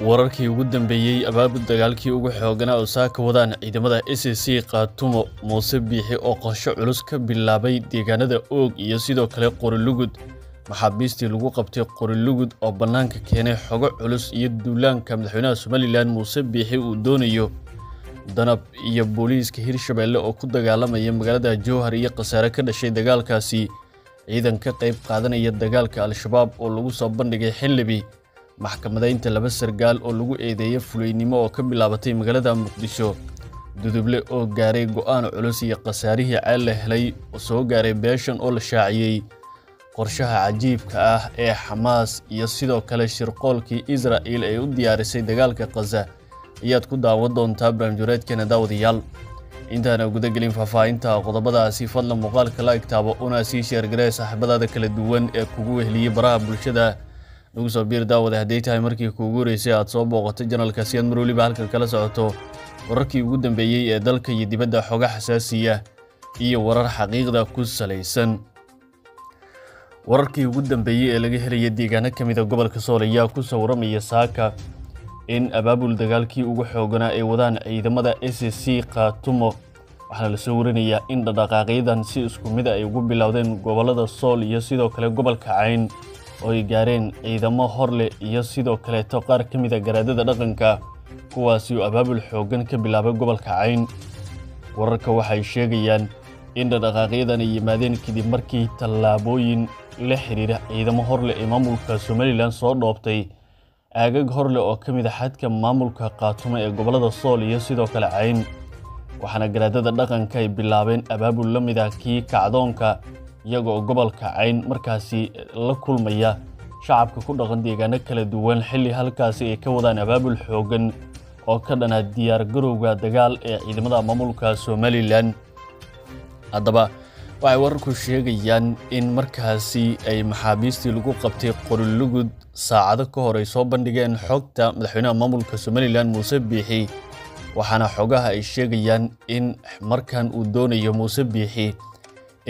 wararkii ugu dambeeyey abaabul dagaalkii ugu xooganaa oo saaka wadaan ciidamada s c kaatumo muuse biixi oo qorsho culus ka bilaabay deegaanada oog iyo sidoo kale qorilugud maxaabiistii lagu qabtay qorilugud oo bannaanka keenay xogo culus iyo duulaanka madaxweynaha somalilan muuse biixi uu doonayo danab iyo booliiska hirshabeelle oo ku dagaalamaya magaalada jowhar iyo khasaare ka dhashay dagaalkaasi ciidan ka qayb qaadanaya dagaalka al-shabaab oo lagu soo bandhigay xildhibi maxkamadaynta laba sargaal oo lagu eedeeya fulaynimo oo ka bilaabatay magaalada muqdisho duduble oo gaaray go'aan culus iyo khasaarihii ceel la helay oo soo gaaray beeshan oo la shaaciyey qorshaha cajiibka ah ee xamaas iyo sidoo kale shirqoolkii israa'il ay u diyaarisay dagaalka khaza ayaad ku daawan doontaa barnaamijwareedkeena daawadayaal intaana gudagelin faahfaahinta qodobadaasi fadlan muuqaalka la igtaabo una sii sheergaree saaxiibadaada kala duwan ee kugu weheliyey baraha bulshada nagu soo biir daawada hadday tahay markii kuugu horeysay aad soo booqatay janalka si aad mar weliba halkan kala socoto wararkii ugu dambeeyey ee dalka iyo dibadda xoga xasaasiya iyo warar xaqiiqda ku salaysan wararkii ugu dambeeyey ee laga helaya deegaano ka mid a ah gobolka sool ayaa ku sawramaya saaka in abaabul dagaalkii ugu xooganaa ay wadaan ciidamada s c kaatumo waxaana lasoo warinayaa in dhadhaqaaqyadan si isku mida ah ay ugu bilowdeen gobollada sool iyo sidoo kale gobolka cayn oo ay gaareen ciidamo horleh iyo sidoo kaleeto qaar ka mid a ah garaadada dhaqanka kuwaasi uu abaabul xooggan ka bilaabay gobolka cayn wararka waxay sheegayaan in dhaqdhaqaaqyadan ay yimaadeen kadib markii tallaabooyin la xidhiira ciidamo horleh ee maamulka somalilan soo dhoobtay aagag horleh oo ka mid a ah xadka maamulka qaatumo ee gobollada sool iyo sidoo kale cayn waxaana garaadada dhaqanka ay bilaabeen abaabul la mid mida ah kii kacdoonka iyagoo gobolka cayn markaasi la kulmaya shacabka ku dhaqan deegaano kala duwan xilli halkaasi ay ka wadaan abaabul xooggan oo ka dhana diyaargarowga dagaal ee ciidamada maamulka somalilan haddaba waxay wararku sheegayaan in markaasi ay maxaabiistii lagu qabtay qorilugud saacado ka hor ay soo bandhigeen xogta madaxweynaha maamulka somalilan muuse biixi waxaana xogaha ay sheegayaan in markan uu doonayo muuse biixi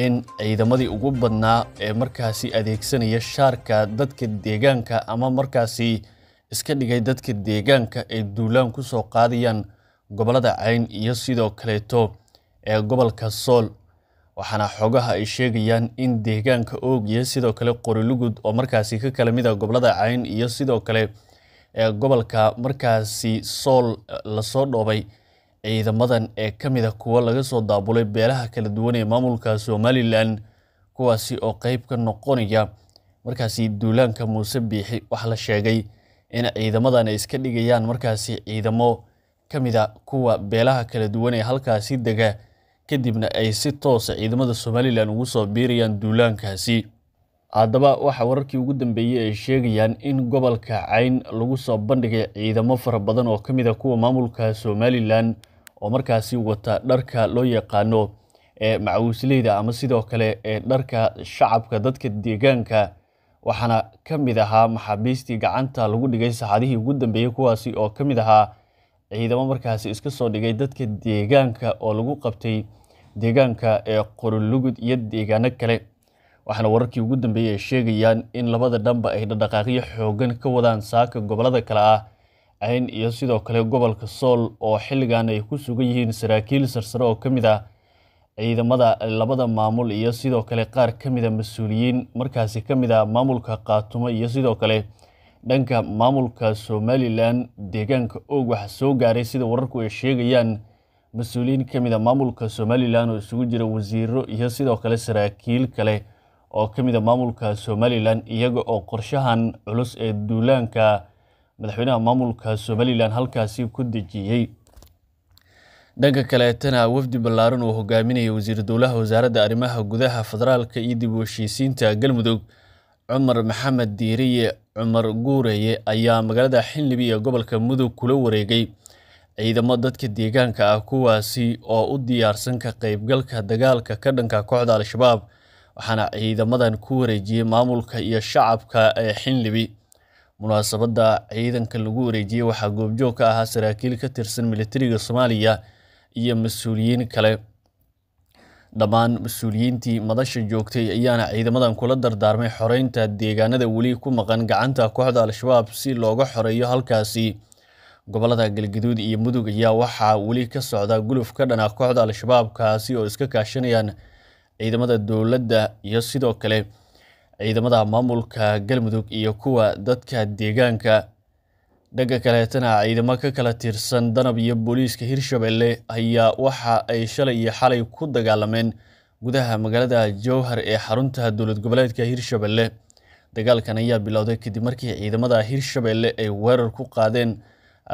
in ciidamadii ugu badnaa ee markaasi adeegsanaya shaarka dadka deegaanka ama markaasi iska dhigay dadka deegaanka ay duulaan ku soo qaadayaan gobollada cayn iyo sidoo kaleeto ee gobolka sool waxaana xoogaha ay sheegayaan in deegaanka oog oogiya sidoo kale qorilugud oo markaasi ka kala mid a ah gobollada cayn iyo sidoo kale ee gobolka markaasi sool eh, lasoo dhoobay ciidamadan ee ka mid a ah kuwa laga soo daabulay beelaha kala duwan ee maamulka somalilan kuwaasi oo qayb ka noqonaya markaasi duulaanka muuse biixi waxaa la sheegay in ciidamadan ay iska dhigayaan markaasi ciidamo ka mid ah kuwa beelaha kala duwan ee halkaasi dega kadibna ay si toosa ah ciidamada somalilan ugu soo biirayaan duulaankaasi haddaba waxaa wararkii ugu dambeeyey ay sheegayaan in gobolka cayn lagu soo bandhigay ciidamo fara badan oo ka mid a kuwa maamulka somalilan oo markaasi wata dharka loo yaqaano ee macawisleyda ama sidoo kale ee dharka shacabka dadka deegaanka waxaana ka mid ahaa maxaabiistii gacanta lagu dhigay saxadihii ugu dambeeyey kuwaasi oo ka mid ahaa ciidamo markaasi iska soo dhigay dadka deegaanka oo lagu qabtay deegaanka ee qorolugud iyo deegaano kale waxaana wararkii ugu dambeeyey ay sheegayaan in labada dhanba ay dhadhaqaaqyo xooggan ka wadaan saaka gobollada kale ah ayn iyo sidoo kale gobolka sool oo xilligan ay ku sugan yihiin saraakiil sarsare oo ka mid ah ciidamada labada maamul iyo sidoo kale qaar ka mid a ah mas-uuliyiin markaasi ka mid ah maamulka qaatumo iyo sidoo kale dhanka maamulka somalilan deegaanka og wax soo gaaray sida wararku ay sheegayaan mas-uuliyiin ka mid a ah maamulka somalilan oo isugu jira wasiiro iyo sidoo kale saraakiil kale oo ka mid a ah maamulka somalilan iyaga oo qorshahan culus ee duulaanka madaxweynaha maamulka somalilan halkaasi ku dejiyey dhanka kaleetana wafdi ballaaran uu hogaaminayay wasiir dowlaha wasaaradda arrimaha gudaha federaalka iyo dib u heshiisiinta galmudug cumar maxamed diiriye cumar guureye ayaa magaalada xildhibi ee gobolka mudug kula wareegay ciidamo dadka deegaanka ah kuwaasi oo u diyaarsan ka qaybgalka dagaalka ka dhanka kooxda al-shabaab waxaana ciidamadan ku wareejiyey maamulka iyo shacabka ee xinlibi munaasabadda ciidanka lagu wareejiyey waxaa goobjoog ka ahaa saraakiil ka tirsan milatariga soomaaliya iyo mas-uuliyiin kale dhammaan mas-uuliyiintii madasha joogtay ayaana ciidamadan kula dardaarmay xoreynta deegaanada weli ku maqan gacanta kooxda al-shabaab si looga xoreeyo halkaasi gobollada galgaduud iyo mudug ayaa waxaa weli ka socda guluf ka dhan kooxda al shabaabkaasi oo iska kaashanayaan ciidamada dowladda iyo sidoo kale ciidamada maamulka galmudug iyo kuwa dadka deegaanka dhanka kaleetana ciidamo ka kala tirsan danab iyo booliiska hirshabelle ayaa waxa ay shalay iyo xalay ku dagaalameen gudaha magaalada jowhar ee xarunta dowlad goboleedka hirshabelle dagaalkan ayaa bilowday kadib markii ciidamada hirshabelle ay weerar ku qaadeen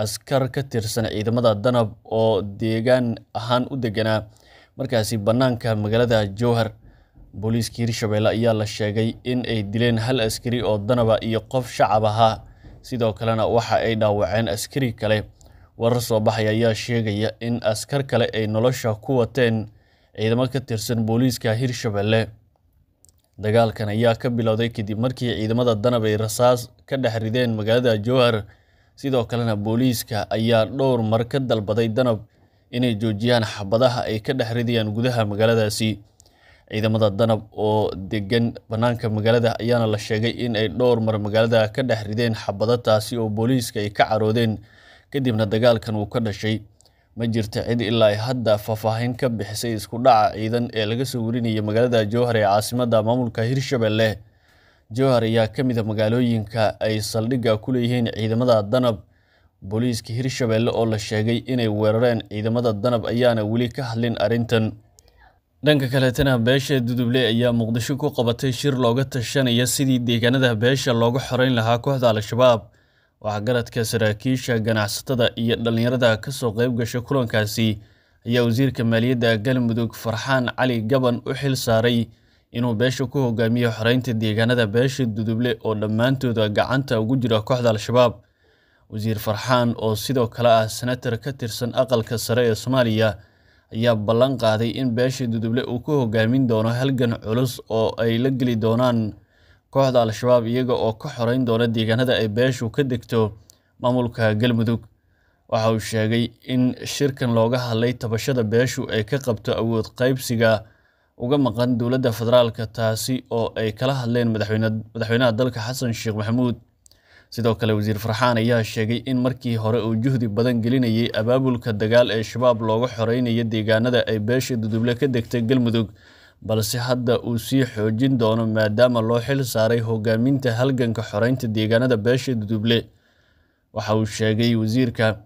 askar ka tirsan ciidamada danab oo deegaan ahaan u deganaa markaasi bannaanka magaalada jowhar booliiska hirshabeelle ayaa la sheegay in ay dileen hal askari oo danaba iyo qof shacab ahaa sidoo kalena waxa ay dhaawaceen askari kale warar soo baxay ayaa sheegaya in askar kale ay nolosha ku wateen ciidamo ka tirsan booliiska hirshabeelle dagaalkan ayaa ka bilowday kadib markii ciidamada danab ay rasaas ka dhex rideen magaalada jowhar sidoo kalena booliiska ayaa dhowr mar ka dalbaday danab inay joojiyaan xabadaha ay ka dhex ridayaan gudaha magaaladaasi ciidamada danab oo degan bannaanka magaalada ayaana la sheegay in ay dhowr mar magaalada ka dhex rideen xabado taasi oo booliiska ay ka caroodeen kadibna dagaalkan uu ka dhashay ma jirta cid ilaa ay hadda faahfaahin ka bixisay isku dhaca ciidan ee laga soo werinaya magaalada jowhar ee caasimada maamulka hirshabelle jowhar ayaa ka mid a ah magaalooyinka ay saldhigga ku leeyihiin ciidamada danab booliiska hirshabelle oo la sheegay inay weerareen ciidamada danab ayaana weli ka hadlin arrintan dhanka kaleetana beesha duduble ayaa muqdisho ku qabatay shir looga tashanaya sidii deegaanada beesha looga xoreyn lahaa kooxda al-shabaab waxaa garadka saraakiisha ganacsatada iyo dhallinyarada kasoo qayb gasha kulankaasi ayaa wasiirka maaliyadda galmudug farxaan cali gaban u xil saaray inuu beesha ku hogaamiyo xoreynta deegaanada beesha duduble oo dhammaantooda gacanta ugu jira kooxda al-shabaab wasiir farxaan oo sidoo kale ah senatar ka tirsan aqalka sare ee soomaaliya ayaa ballan qaaday in beesha duduble uu ku hogaamin doono halgan culus oo ay la geli doonaan kooxda al-shabaab iyaga oo ka xorayn doona deegaanada ay beeshu ka degto maamulka galmudug waxa uu sheegay in shirkan looga hadlay tabashada beeshu ay ka qabto awood qaybsiga uga maqan dowladda federaalka taasi oo ay kala hadleen madaxweynaha dalka xasan sheekh maxamuud sidoo kale wasiir farxaan ayaa sheegay in markii hore uu juhdi badan gelinayay abaabulka dagaal ee shabaab looga xoreynaya deegaanada ay beesha duduble ka degtay galmudug balse hadda uu sii xoojin doono maadaama loo xil saaray hogaaminta halganka xoreynta deegaanada beesha duduble waxa uu sheegay wasiirka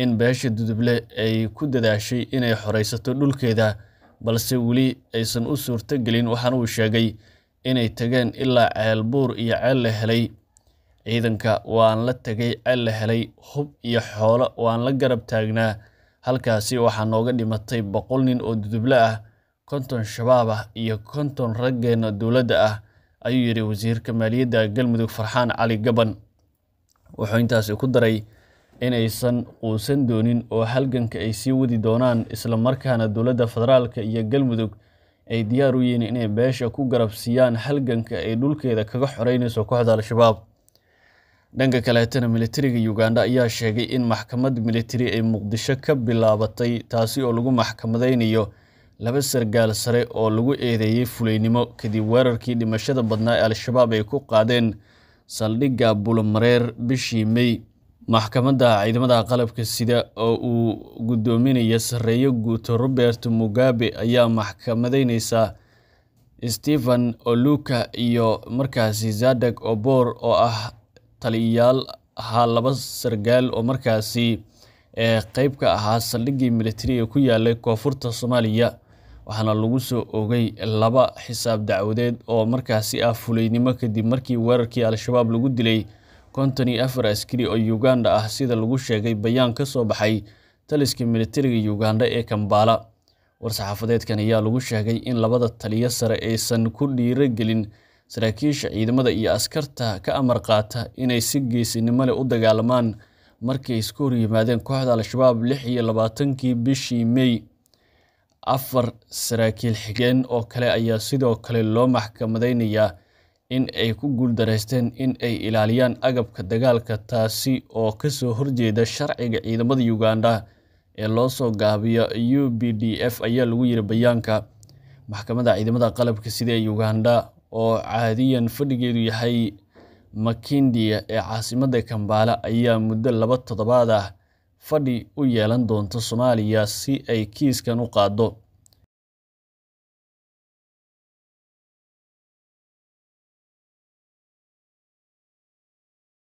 in beesha duduble ay ku dadaashay inay xoreysato dhulkeeda balse weli aysan u suurtogelin waxaana uu sheegay inay tageen ilaa ceel buur iyo ceel la helay ciidanka waan la tegay cel la helay hub iyo xoolo waan la garab taagnaa halkaasi waxaa nooga dhimatay boqol nin oo duduble ah konton shabaab ah iyo konton raggeenna dowladda ah ayuu yidhi wasiirka maaliyadda galmudug farxaan cali gaban wuxuu intaasi ku daray inaysan quusan doonin oo halganka ay sii wadi doonaan isla markaana dowladda federaalka iyo galmudug ay diyaar u yihiin inay beesha ku garab siiyaan halganka ay dhulkeeda kaga xoreynayso kooxda al-shabaab dhanka kaleetana militariga uganda ayaa sheegay in maxkamad militari ay muqdisho ka bilaabatay taasi oo lagu maxkamadaynayo laba sargaal sare oo lagu eedeeyey fulaynimo kadib weerarkii dhimashada badnaa ee al-shabaab ay ku qaadeen saldhigga bulmareer bishii mey maxkamadda ciidamada qalabka sida oo uu guddoominaya sarreeyo guuto robert mugabe ayaa maxkamadeyneysaa stephen oluka iyo markaasi zadek obor oo ah taliyayaal ahaa laba sargaal oo markaasi qeyb ka ahaa saldhiggii militari ee ku yaalay koonfurta soomaaliya waxaana lagu soo ogay laba xisaab dacwadeed oo markaasi ah fulaynimo kadib markii weerarkii al-shabaab lagu dilay konton iyo afar askari oo uganda ah sida lagu sheegay bayaan ka soo baxay taliska militariga uganda ee kambaala war saxaafadeedkan ayaa lagu sheegay in labada taliyo sare aysan ku gelin saraakiisha ciidamada iyo askarta ka amar qaata inay si geesinimo leh u dagaalamaan markay isku hor yimaadeen kooxda al-shabaab lix iyo labaatankii bishii mey afar saraakiil xigeen oo kale ayaa sidoo kale loo maxkamadeynayaa in ay ku guuldareysteen in ay ilaaliyaan agabka dagaalka taasi oo kasoo horjeeda sharciga ciidamada uganda ee loo soo gaabiyo u b d f ayaa lagu yiri bayaanka maxkamadda ciidamada qalabka sida ee uganda oo caadiyan fadhigeedu yahay Makindia ee caasimadda kambaala ayaa muddo laba toddobaad ah fadhi u yeelan doonta Soomaaliya si ay kiiskan u qaaddo